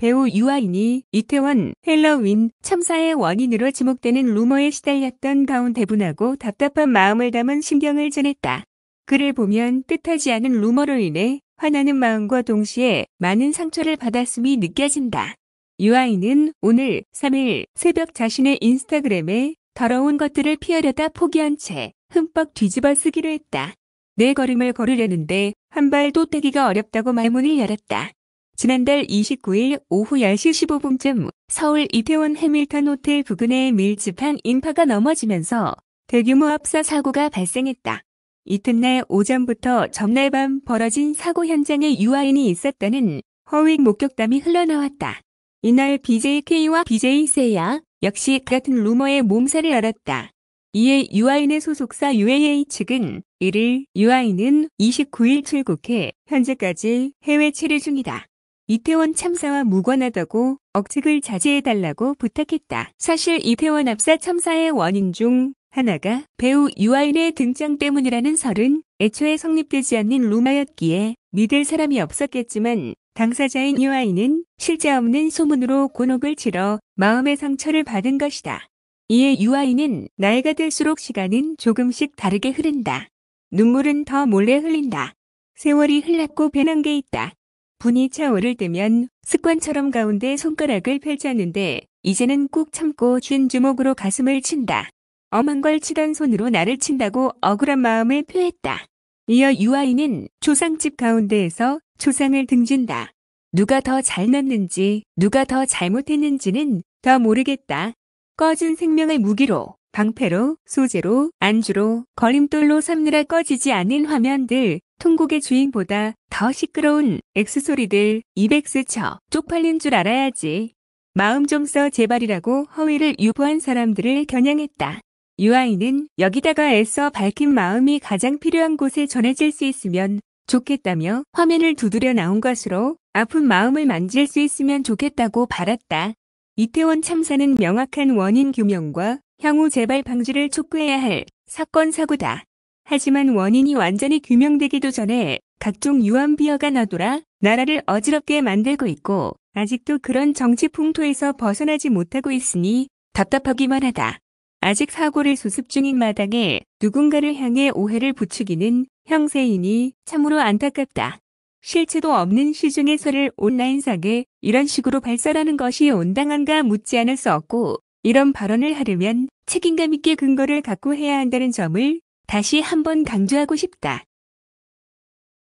배우 유아인이 이태원 헬러윈 참사의 원인으로 지목되는 루머에 시달렸던 가운 데분하고 답답한 마음을 담은 심경을 전했다. 그를 보면 뜻하지 않은 루머로 인해 화나는 마음과 동시에 많은 상처를 받았음이 느껴진다. 유아인은 오늘 3일 새벽 자신의 인스타그램에 더러운 것들을 피하려다 포기한 채 흠뻑 뒤집어 쓰기로 했다. 내 걸음을 걸으려는데 한 발도 떼기가 어렵다고 말문을 열었다. 지난달 29일 오후 10시 15분쯤 서울 이태원 해밀턴 호텔 부근에 밀집한 인파가 넘어지면서 대규모 압사 사고가 발생했다. 이튿날 오전부터 전날 밤 벌어진 사고 현장에 유아인이 있었다는 허위 목격담이 흘러나왔다. 이날 BJK와 BJ세야 역시 같은 루머에 몸살을 앓았다. 이에 유아인의 소속사 UAA 측은 이를 유아인은 29일 출국해 현재까지 해외 체류 중이다. 이태원 참사와 무관하다고 억측을 자제해달라고 부탁했다. 사실 이태원 압사 참사의 원인 중 하나가 배우 유아인의 등장 때문이라는 설은 애초에 성립되지 않는 루마였기에 믿을 사람이 없었겠지만 당사자인 유아인은 실제 없는 소문으로 곤혹을 치러 마음의 상처를 받은 것이다. 이에 유아인은 나이가 들수록 시간은 조금씩 다르게 흐른다. 눈물은 더 몰래 흘린다. 세월이 흘렀고 변한 게 있다. 분이 차오를 때면 습관처럼 가운데 손가락을 펼쳤는데 이제는 꾹 참고 쥔 주먹으로 가슴을 친다. 엄한 걸 치던 손으로 나를 친다고 억울한 마음을 표했다. 이어 유아인은 조상집 가운데에서 조상을 등진다. 누가 더 잘났는지 누가 더 잘못했는지는 더 모르겠다. 꺼진 생명의 무기로 방패로 소재로 안주로 걸림돌로 삼느라 꺼지지 않은 화면들 통곡의 주인보다 더 시끄러운 엑스 소리들 200스 쳐 쪽팔린 줄 알아야지. 마음 좀 써 제발이라고 허위를 유포한 사람들을 겨냥했다. 유아인은 여기다가 애써 밝힌 마음이 가장 필요한 곳에 전해질 수 있으면 좋겠다며 화면을 두드려 나온 것으로 아픈 마음을 만질 수 있으면 좋겠다고 바랐다. 이태원 참사는 명확한 원인 규명과 향후 재발 방지를 촉구해야 할 사건 사고다. 하지만 원인이 완전히 규명되기도 전에 각종 유언비어가 나돌아 나라를 어지럽게 만들고 있고 아직도 그런 정치 풍토에서 벗어나지 못하고 있으니 답답하기만 하다. 아직 사고를 수습 중인 마당에 누군가를 향해 오해를 부추기는 형세이니 참으로 안타깝다. 실체도 없는 시중에서를 온라인상에 이런 식으로 발설하는 것이 온당한가 묻지 않을 수 없고 이런 발언을 하려면 책임감 있게 근거를 갖고 해야 한다는 점을 다시 한번 강조하고 싶다.